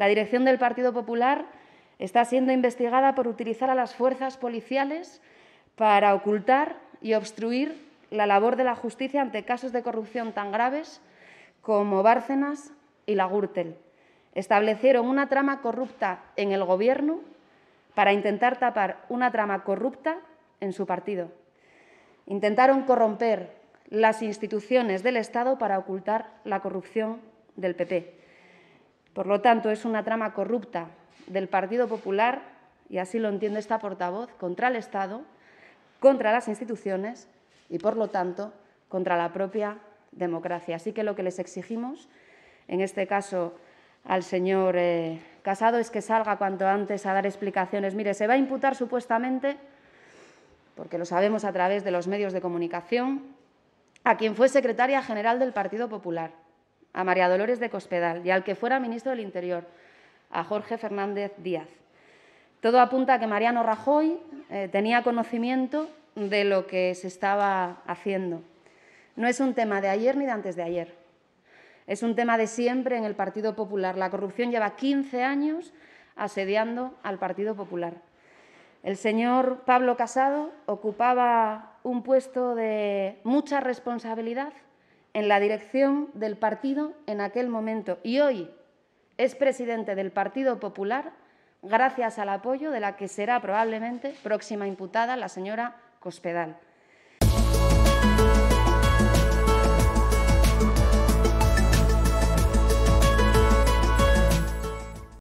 La dirección del Partido Popular está siendo investigada por utilizar a las fuerzas policiales para ocultar y obstruir la labor de la justicia ante casos de corrupción tan graves como Bárcenas y la Establecieron una trama corrupta en el Gobierno para intentar tapar una trama corrupta en su partido. Intentaron corromper las instituciones del Estado para ocultar la corrupción del PP. Por lo tanto, es una trama corrupta del Partido Popular, y así lo entiende esta portavoz, contra el Estado, contra las instituciones y, por lo tanto, contra la propia democracia. Así que lo que les exigimos, en este caso al señor eh, Casado, es que salga cuanto antes a dar explicaciones. Mire, se va a imputar supuestamente, porque lo sabemos a través de los medios de comunicación, a quien fue secretaria general del Partido Popular a María Dolores de Cospedal y al que fuera ministro del Interior, a Jorge Fernández Díaz. Todo apunta a que Mariano Rajoy eh, tenía conocimiento de lo que se estaba haciendo. No es un tema de ayer ni de antes de ayer. Es un tema de siempre en el Partido Popular. La corrupción lleva 15 años asediando al Partido Popular. El señor Pablo Casado ocupaba un puesto de mucha responsabilidad en la dirección del partido en aquel momento y hoy es presidente del Partido Popular gracias al apoyo de la que será probablemente próxima imputada la señora Cospedal.